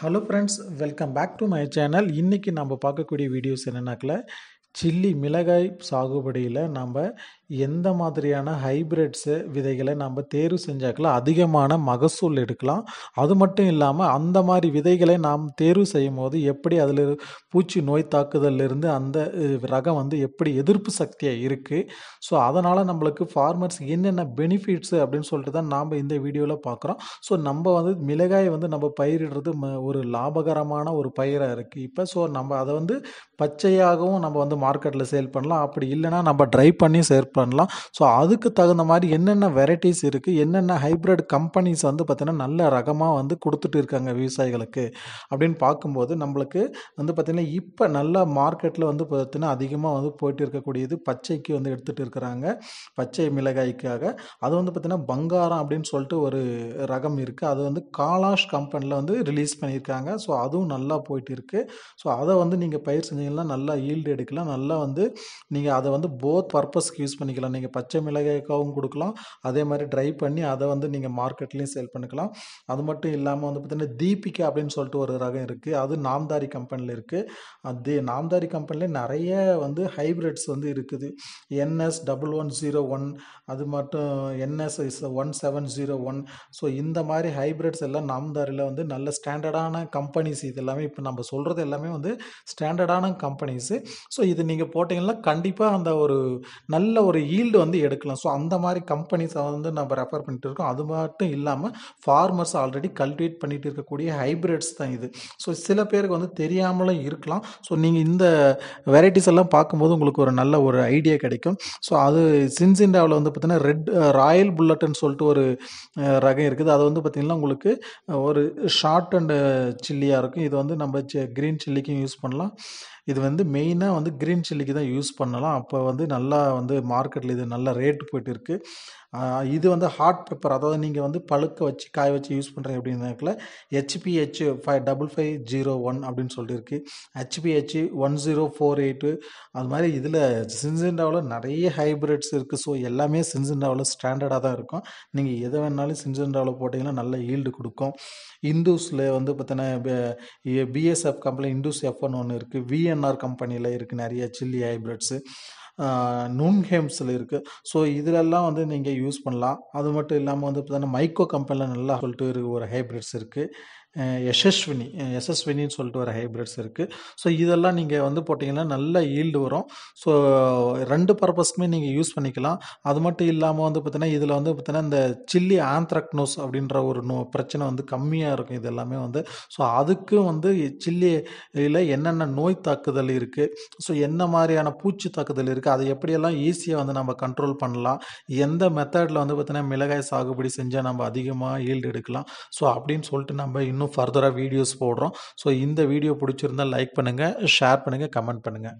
hello friends welcome back to my channel இன்றைக்கி நம்ம பார்க்கக்கூடிய வீடியோஸ் என்னென்னாக்கில் சில்லி மிளகாய் சாகுபடியில் நம்ம எந்த மாதிரியான ஹைப்ரிட்ஸ் விதைகளை நம்ம தேர்வு செஞ்சாக்கல அதிகமான மகசூல் எடுக்கலாம் அது மட்டும் இல்லாமல் அந்த மாதிரி விதைகளை நாம் தேர்வு செய்யும் போது எப்படி அதில் பூச்சி நோய் தாக்குதலில் இருந்து அந்த ரகம் வந்து எப்படி எதிர்ப்பு சக்தியாக இருக்குது ஸோ அதனால் நம்மளுக்கு ஃபார்மர்ஸ் என்னென்ன பெனிஃபிட்ஸு அப்படின்னு சொல்லிட்டு தான் நாம் இந்த வீடியோவில் பார்க்குறோம் ஸோ நம்ம வந்து மிளகாயை வந்து நம்ம பயிரிடுறது ஒரு லாபகரமான ஒரு பயிராக இருக்குது இப்போ ஸோ நம்ம அதை வந்து பச்சையாகவும் நம்ம வந்து மார்க்கெட்டில் சேல் பண்ணலாம் அப்படி இல்லைனா நம்ம ட்ரை பண்ணி சேர்ப்போம் பண்ணலாம் ஸோ அதுக்கு தகுந்த மாதிரி என்னென்ன வெரைட்டிஸ் இருக்குது என்னென்ன ஹைப்ரிட் கம்பெனிஸ் வந்து பார்த்திங்கன்னா நல்ல ரகமாக வந்து கொடுத்துட்டு இருக்காங்க விவசாயிகளுக்கு அப்படின்னு பார்க்கும்போது நம்மளுக்கு வந்து பார்த்திங்கன்னா இப்போ நல்ல மார்க்கெட்டில் வந்து பார்த்திங்கன்னா அதிகமாக வந்து போயிட்டு இருக்கக்கூடியது பச்சைக்கு வந்து எடுத்துகிட்டு இருக்கிறாங்க பச்சை மிளகாய்க்காக அது வந்து பார்த்திங்கன்னா பங்காரம் அப்படின்னு சொல்லிட்டு ஒரு ரகம் இருக்குது அது வந்து காலாஷ் கம்பெனியில் வந்து ரிலீஸ் பண்ணியிருக்காங்க ஸோ அதுவும் நல்லா போயிட்டு இருக்குது ஸோ அதை வந்து நீங்கள் பயிர் செஞ்சீங்கன்னா நல்லா ஈல்டு எடுக்கலாம் நல்லா வந்து நீங்கள் அதை வந்து போத் பர்பஸ்க்கு யூஸ் பண்ணி பண்ணிக்கலாம் நீங்கள் பச்சை மிளகாய்க்காகவும் கொடுக்கலாம் அதே மாதிரி ட்ரை பண்ணி அதை வந்து நீங்கள் மார்க்கெட்லேயும் சேல் பண்ணிக்கலாம் அது மட்டும் இல்லாமல் வந்து பார்த்திங்கன்னா தீபிகா அப்படின்னு சொல்லிட்டு ஒரு ரகம் இருக்குது அது நாம்தாரி கம்பெனியில் இருக்குது அது நாம்தாரி கம்பெனியில் நிறைய வந்து ஹைப்ரிட்ஸ் வந்து இருக்குது NS double one zero one அது மட்டும் NS one seven zero one so இந்த மாதிரி ஹைப்ரிட்ஸ் எல்லாம் நாம்தாரியில் வந்து நல்ல ஸ்டாண்டர்டான கம்பெனிஸ் இது எல்லாமே இப்போ நம்ம சொல்கிறது எல்லாமே வந்து ஸ்டாண்டர்டான கம்பெனிஸு ஸோ இது நீங்கள் போட்டிங்கன்னா கண்டிப்பாக அந்த ஒரு நல்ல ஒரு ஒரு ஈல்டு வந்து எடுக்கலாம் ஸோ அந்த மாதிரி கம்பெனிஸை வந்து நம்ம ரெஃபர் பண்ணிட்டு இருக்கோம் அது மட்டும் இல்லாமல் ஃபார்மர்ஸ் ஆல்ரெடி கல்டிவேட் பண்ணிட்டு இருக்கக்கூடிய ஹைப்ரிட்ஸ் தான் இது ஸோ சில பேருக்கு வந்து தெரியாமலும் இருக்கலாம் ஸோ நீங்கள் இந்த வெரைட்டிஸ் எல்லாம் பார்க்கும்போது உங்களுக்கு ஒரு நல்ல ஒரு ஐடியா கிடைக்கும் ஸோ அது சின்சிண்டாவில் வந்து பார்த்தீங்கன்னா ரெட் ராயல் புல்லட்னு சொல்லிட்டு ஒரு ரகம் இருக்குது அது வந்து பார்த்திங்கன்னா உங்களுக்கு ஒரு ஷார்ட் அண்டு சில்லியாக இருக்கும் இது வந்து நம்ம க்ரீன் சில்லிக்கும் யூஸ் பண்ணலாம் இது வந்து மெயினாக வந்து க்ரீன் சில்லிக்கு தான் யூஸ் பண்ணலாம் அப்போ வந்து நல்லா வந்து மார்க் மார்க்கெட்டில் இது நல்ல ரேட்டு போயிட்டு இருக்குது இது வந்து ஹாட் பெப்பர் அதாவது நீங்கள் வந்து பழுக்க வச்சு காய வச்சு யூஸ் பண்ணுறீங்க அப்படின்னாக்கில் HPH five double five zero one அப்படின்னு சொல்லியிருக்கு HPH one zero four eight அது மாதிரி இதில் சின்சின்டாவில் நிறைய ஹைப்ரிட்ஸ் இருக்குது ஸோ எல்லாமே சின்சின்டாவில் ஸ்டாண்டர்டாக தான் இருக்கும் நீங்கள் எதை வேணாலும் சின்சின்டாவில் போட்டிங்கன்னா நல்ல ஈல்டு கொடுக்கும் இந்துஸில் வந்து பார்த்தீங்கன்னா பிஎஸ்எஃப் கம்பெனி இந்துஸ் எஃப்ஒன் ஒன்று இருக்குது விஎன்ஆர் கம்பெனியில் இருக்குது நிறைய சில்லி ஹைப்ரிட்ஸு நூன்ஹேம்ஸில் இருக்குது ஸோ இதிலெல்லாம் வந்து நீங்கள் யூஸ் பண்ணலாம் அது மட்டும் இல்லாமல் வந்து பார்த்தீங்கன்னா மைக்கோ கம்பெனியில் நல்லா சொல்லிட்டு ஒரு ஹைப்ரிட்ஸ் இருக்குது யசஸ்வினி யசஸ்வினின்னு சொல்லிட்டு ஒரு ஹைப்ரிட்ஸ் இருக்குது ஸோ இதெல்லாம் நீங்கள் வந்து போட்டிங்கன்னா நல்ல ஈல்டு வரும் ஸோ ரெண்டு பர்பஸ்க்குமே நீங்கள் யூஸ் பண்ணிக்கலாம் அது மட்டும் இல்லாமல் வந்து பார்த்தீங்கன்னா இதில் வந்து பார்த்தீங்கன்னா இந்த சில்லி ஆந்த்ராக்னோஸ் அப்படின்ற ஒரு நோ பிரச்சனை வந்து கம்மியாக இருக்கும் இது எல்லாமே வந்து ஸோ அதுக்கும் வந்து சில்லியில் என்னென்ன நோய் தாக்குதல் இருக்குது ஸோ என்ன மாதிரியான பூச்சி தாக்குதல் இருக்குது அதை எப்படியெல்லாம் ஈஸியாக வந்து நம்ம கண்ட்ரோல் பண்ணலாம் எந்த மெத்தடில் வந்து பார்த்தீங்கன்னா மிளகாய் சாகுபடி செஞ்சால் நம்ம அதிகமாக ஈல்டு எடுக்கலாம் ஸோ அப்படின்னு சொல்லிட்டு நம்ம இன்னும் இன்னும் ஃபர்தராக வீடியோஸ் போடுறோம் ஸோ இந்த வீடியோ பிடிச்சிருந்தால் லைக் பண்ணுங்கள் ஷேர் பண்ணுங்கள் கமெண்ட் பண்ணுங்கள்